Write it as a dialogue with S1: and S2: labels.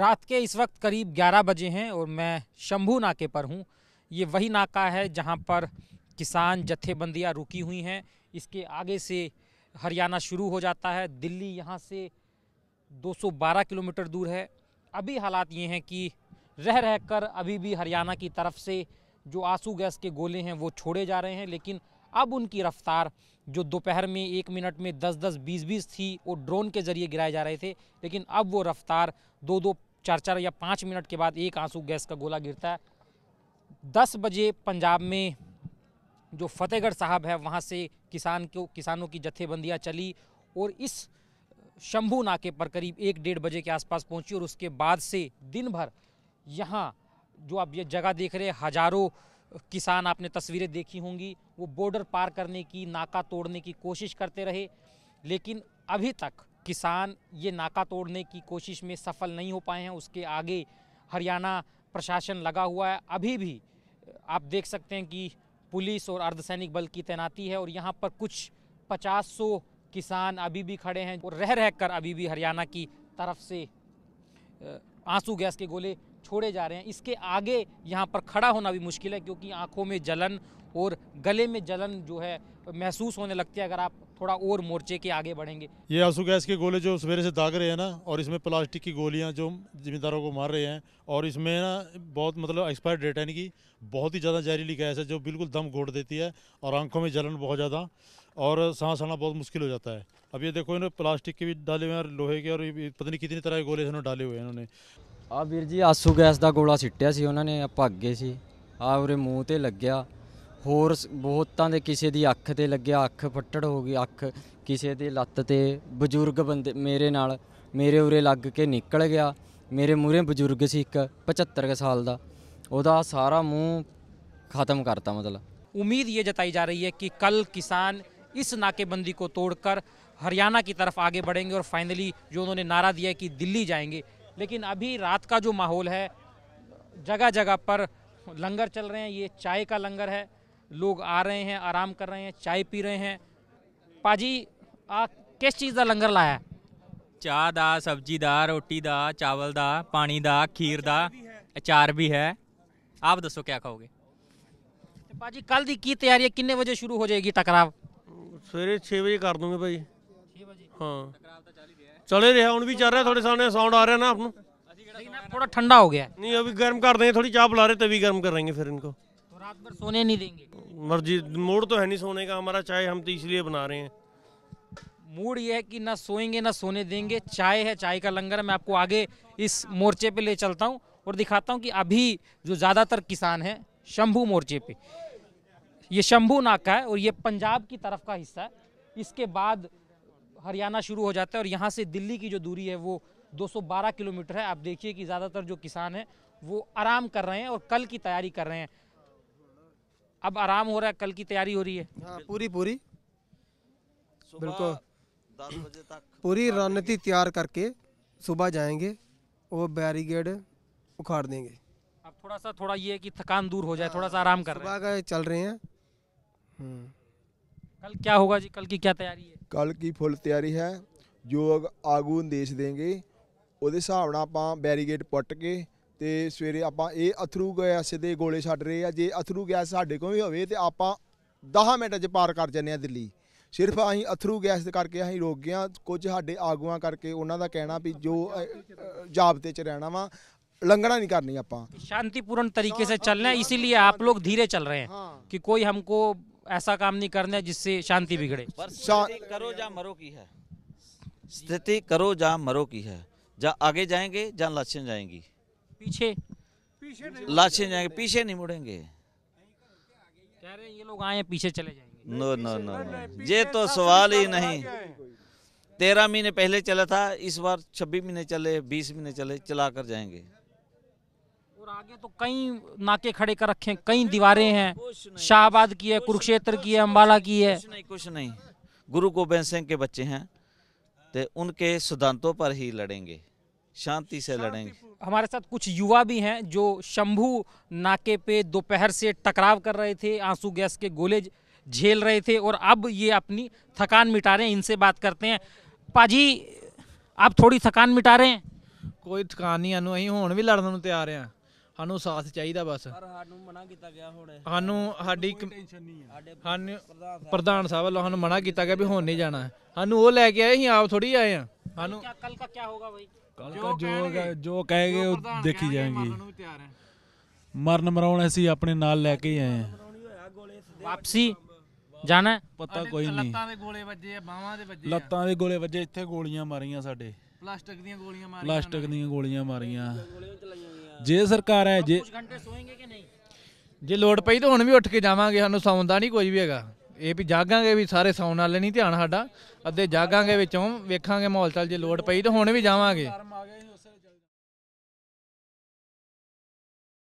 S1: रात के इस वक्त करीब 11 बजे हैं और मैं शंभू नाके पर हूँ ये वही नाका है जहाँ पर किसान जत्थेबंदियाँ रुकी हुई हैं इसके आगे से हरियाणा शुरू हो जाता है दिल्ली यहाँ से 212 किलोमीटर दूर है अभी हालात ये हैं कि रह रहकर कर अभी भी हरियाणा की तरफ से जो आंसू गैस के गोले हैं वो छोड़े जा रहे हैं लेकिन अब उनकी रफ्तार जो दोपहर में एक मिनट में दस दस बीस बीस थी वो ड्रोन के ज़रिए गिराए जा रहे थे लेकिन अब वो रफ्तार दो दो चार चार या पाँच मिनट के बाद एक आंसू गैस का गोला गिरता है दस बजे पंजाब में जो फतेहगढ़ साहब है वहाँ से किसान को किसानों की जत्थेबंदियाँ चली और इस शंभू नाके पर करीब एक डेढ़ बजे के आसपास पहुँची और उसके बाद से दिन भर यहाँ जो आप ये जगह देख रहे हैं हज़ारों किसान आपने तस्वीरें देखी होंगी वो बॉर्डर पार करने की नाका तोड़ने की कोशिश करते रहे लेकिन अभी तक किसान ये नाका तोड़ने की कोशिश में सफल नहीं हो पाए हैं उसके आगे हरियाणा प्रशासन लगा हुआ है अभी भी आप देख सकते हैं कि पुलिस और अर्धसैनिक बल की तैनाती है और यहाँ पर कुछ पचास सौ किसान अभी भी खड़े हैं और रह रह कर अभी भी हरियाणा की तरफ से आंसू गैस के गोले छोड़े जा रहे हैं इसके आगे यहाँ पर खड़ा होना भी मुश्किल है क्योंकि आँखों में जलन और गले में जलन जो है महसूस होने लगती है अगर आप थोड़ा और मोर्चे के आगे बढ़ेंगे ये आंसू गैस के गोले जो सवेरे से दाग रहे हैं ना और इसमें प्लास्टिक की गोलियां जो जिम्मेदारों को मार रहे हैं और इसमें ना बहुत मतलब एक्सपायर डेट है इनकी बहुत ही ज़्यादा जहरीली गैस है जो बिल्कुल दम घोट देती है और आंखों में जलन बहुत ज़्यादा और सांस आना बहुत मुश्किल हो जाता है अब ये देखो इन्होंने प्लास्टिक के भी डाले हुए हैं लोहे के और पता नहीं कितनी तरह के गोले इन्होंने डाले हुए हैं इन्होंने ਆ ਵੀਰ ਜੀ ਆਸੂ ਗੈਸ ਦਾ ਗੋਲਾ ਸਿੱਟਿਆ ਸੀ ਉਹਨਾਂ ਨੇ ਆ ਭਾਗੇ ਸੀ ਆ ਉਹਰੇ ਮੂੰਹ ਤੇ ਲੱਗਿਆ ਹੋਰ ਬਹੁਤਾਂ ਦੇ ਕਿਸੇ ਦੀ ਅੱਖ ਤੇ ਲੱਗਿਆ ਅੱਖ ਫੱਟੜ ਹੋ ਗਈ ਅੱਖ ਕਿਸੇ ਦੇ ਲੱਤ ਤੇ ਬਜ਼ੁਰਗ ਬੰਦੇ ਮੇਰੇ ਨਾਲ ਮੇਰੇ ਉਰੇ ਲੱਗ ਕੇ ਨਿਕਲ ਗਿਆ ਮੇਰੇ ਮੂਰੇ ਬਜ਼ੁਰਗ ਸੀ ਇੱਕ 75 ਸਾਲ ਦਾ ਉਹਦਾ ਸਾਰਾ ਮੂੰਹ ਖਤਮ ਕਰਤਾ ਮਤਲਬ उम्मीद ये जताई जा रही है कि कल किसान इस नाकेबंदी को तोड़कर हरियाणा की तरफ आगे बढ़ेंगे और फाइनली जो उन्होंने नारा दिया कि दिल्ली जाएंगे लेकिन अभी रात का जो माहौल है जगह जगह पर लंगर चल रहे हैं ये चाय का लंगर है लोग आ रहे हैं आराम कर रहे हैं चाय पी रहे हैं पाजी आ किस चीज़ का लंगर लाया चाह दा सब्जी दा रोटी दा चावल दा पानी दा खीर दा अचार भी है आप दसो क्या ਖਾਓਗੇ पाजी कल दी की तैयारी किन्ने बजे शुरू हो जाएगी टकराव सवेरे छे बजे कर दूंगे भाई हाँ चले रहे ਚਲੇ भी चल रहा थोड़े सामने साउंड आ रहा ना आपको थोड़ा ठंडा हो गया नहीं अभी गर्म कर देंगे थोड़ी चाप ला रहे तभी गर्म करेंगे फिर इनको रात भर सोने नहीं देंगे मर्जी मूड तो है नहीं सोने का हमारा चाय हम तो इसलिए बना रहे हैं मूड ये है कि ना सोएंगे ना सोने देंगे चाय है चाय का लंगर मैं आपको आगे इस मोर्चे पे ले चलता हूँ और दिखाता हूँ कि अभी जो ज़्यादातर किसान हैं शंभू मोर्चे पे ये शंभू नाग का है और ये पंजाब की तरफ का हिस्सा है इसके बाद हरियाणा शुरू हो जाता है और यहाँ से दिल्ली की जो दूरी है वो 212 किलोमीटर है आप देखिए कि ज़्यादातर जो किसान हैं वो आराम कर रहे हैं और कल की तैयारी कर रहे हैं अब आराम हो रहा है कल की तैयारी हो रही है हाँ, पूरी पूरी बिल्कुल पूरी रणनीति तैयार करके सुबह जाएंगे और बैरिगेड उखाड़ देंगे अब थोड़ा सा थोड़ा ये कि थकान दूर हो जाए थोड़ा सा आराम कर रहे हैं चल रहे हैं कल क्या होगा जी कल की क्या तैयारी है ਕੱਲ ਕੀ ਫੁੱਲ ਤਿਆਰੀ ਹੈ ਜੋ ਅਗ- ਆਗੂ ਨਿਰਦੇਸ਼ ਦੇਣਗੇ ਉਹਦੇ ਹਿਸਾਬ ਨਾਲ ਆਪਾਂ ਬੈਰੀਗੇਟ ਪੁੱਟ ਕੇ ਤੇ ਸਵੇਰੇ ਆਪਾਂ ਇਹ ਅਥਰੂ ਗੈਸ ਦੇ ਗੋਲੇ ਛੱਡ ਰਹੇ ਆ ਜੇ ਅਥਰੂ ਗੈਸ ਸਾਡੇ ਕੋਲ ਵੀ ਹੋਵੇ ਤੇ ਆਪਾਂ 10 ਮਿੰਟਾਂ 'ਚ ਪਾਰ ਕਰ ਜੰਨੇ ਆ ਦਿੱਲੀ ਸਿਰਫ ਅਸੀਂ ਅਥਰੂ ਗੈਸ ਦੇ ਕਰਕੇ ਅਸੀਂ ਰੋਕ ਗਿਆ ਕੁਝ ਸਾਡੇ ਆਗੂਆਂ ਕਰਕੇ ਉਹਨਾਂ ਦਾ ਕਹਿਣਾ ਵੀ ਜੋ ਜਾਬਤੇ 'ਚ ਰਹਿਣਾ ਵਾ ਲੰਗਣਾ ਨਹੀਂ ਕਰਨੀ ਆਪਾਂ ਸ਼ਾਂਤੀਪੂਰਨ ਤਰੀਕੇ ਸੇ ਚੱਲਣਾ रहे हैं इसीलिए आप लोग धीरे चल रहे हैं हाँ। कि कोई हमको ऐसा काम नहीं करने जिससे शांति बिगड़े करो जा मरो की है स्थिति करो जा मरो की है जा आगे जाएंगे जा लाशें जाएंगी पीछे लाशें जाएंगे पीछे नहीं मुड़ेंगे कह रहे ये लोग आए पीछे चले जाएंगे नो नो नो, नो। ये तो सवाल ही नहीं तेरह महीने पहले चला था इस बार छब्बीस महीने चले बीस महीने चले चला कर जाएंगे और आगे तो कई नाके खड़े कर रखे कई दीवारें हैं शाहबाद की है कुरुक्षेत्र की है अम्बाला की है कुछ नहीं कुछ नहीं गुरु गोबिंद सिंह के बच्चे हैं तो उनके सिद्धांतों पर ही लड़ेंगे शांति से लड़ेंगे हमारे साथ कुछ युवा भी हैं जो शंभू नाके पे दोपहर से टकराव कर रहे थे आंसू गैस के गोले झेल रहे थे और अब ये अपनी थकान मिटा रहे हैं इनसे बात करते हैं पाजी आप थोड़ी थकान मिटा रहे हैं कोई थकान नहीं अनु अं हूँ भी लड़ने तैयार हैं ਸਾਨੂੰ ਸਾਥ ਚਾਹੀਦਾ ਬਸ ਪਰ ਸਾਨੂੰ ਮਨਾ ਕੀਤਾ ਗਿਆ ਹੁਣ ਸਾਨੂੰ ਸਾਡੀ ਟੈਨਸ਼ਨ ਨਹੀਂ ਸਾਡੇ ਪ੍ਰਧਾਨ ਸਾਹਿਬ ਵੱਲੋਂ ਸਾਨੂੰ ਮਨਾ ਕੀਤਾ ਗਿਆ ਵੀ ਹੁਣ ਨਹੀਂ ਜਾਣਾ ਸਾਨੂੰ ਉਹ ਲੈ ਕੇ ਆਏ ਸੀ ਆਪ ਥੋੜੀ ਆਏ ਆ ਸਾਨੂੰ ਕੱਲ का ਕੀ ਹੋਗਾ भाई ਕੱਲ ਜੋ ਜੋ ਜੋ ਕਹੇਗੇ ਉਹ ਦੇਖੀ ਜਾਣਗੇ ਮਰਨ ਮਰਾਉਣ ਅਸੀਂ ਆਪਣੇ ਨਾਲ ਲੈ ਕੇ ਆਏ ਆ ਵਾਪਸੀ ਜਾਣਾ ਪਤਾ ਕੋਈ ਨਹੀਂ ਲੱਤਾਂ ਦੇ ਗੋਲੇ ਵੱਜੇ ਆ ਬਾਹਾਂ ਦੇ ਵੱਜੇ ਲੱਤਾਂ ਦੇ ਗੋਲੇ ਵੱਜੇ ਇੱਥੇ ਗੋਲੀਆਂ ਮਾਰੀਆਂ ਸਾਡੇ ਪਲਾਸਟਿਕ ਦੀਆਂ ਗੋਲੀਆਂ ਮਾਰੀਆਂ ਪਲਾਸਟਿਕ ਦੀਆਂ ਗੋਲੀਆਂ ਮਾਰੀਆਂ ਜੇ ਸਰਕਾਰ ਹੈ ਜੇ ਕੁਝ ਘੰਟੇ ਸੋਏਗੇ ਕਿ ਨਹੀਂ ਜੇ ਲੋੜ ਪਈ ਤਾਂ ਹੁਣ ਵੀ ਉੱਠ ਕੇ ਜਾਵਾਂਗੇ ਸਾਨੂੰ ਸੌਂਦਾ ਨਹੀਂ ਕੋਈ ਵੀ ਹੈਗਾ ਇਹ ਵੀ ਜਾਗਾਂਗੇ ਵੀ ਸਾਰੇ ਸੌਣ ਵਾਲੇ ਨਹੀਂ ਧਿਆਨ ਸਾਡਾ ਅੱਧੇ ਜਾਗਾਂਗੇ ਵਿੱਚੋਂ ਵੇਖਾਂਗੇ ਮਾਹੌਲ ਚੱਲ ਜੇ ਲੋੜ ਪਈ ਤਾਂ ਹੁਣ ਵੀ ਜਾਵਾਂਗੇ